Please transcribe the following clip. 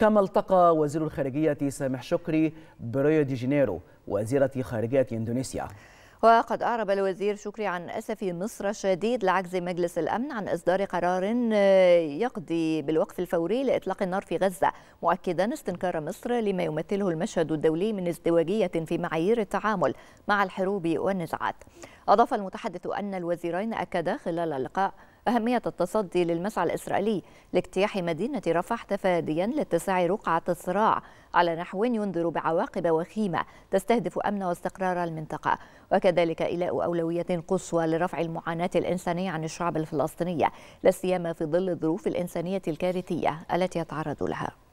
كما التقى وزير الخارجية سامح شكري بريو دي جينيرو وزيرة خارجية إندونيسيا وقد أعرب الوزير شكري عن أسف مصر الشديد لعجز مجلس الأمن عن إصدار قرار آه، يقضي بالوقف الفوري لإطلاق النار في غزة مؤكدا استنكار مصر لما يمثله المشهد الدولي من ازدواجية في معايير التعامل مع الحروب والنزاعات أضاف المتحدث أن الوزيرين أكدا خلال اللقاء أهمية التصدي للمسعى الإسرائيلي لاجتياح مدينة رفح تفاديا لاتساع رقعة الصراع على نحو ينذر بعواقب وخيمة تستهدف أمن واستقرار المنطقة وكذلك إيلاء أولوية قصوى لرفع المعاناة الإنسانية عن الشعب الفلسطيني لا سيما في ظل الظروف الإنسانية الكارثية التي يتعرض لها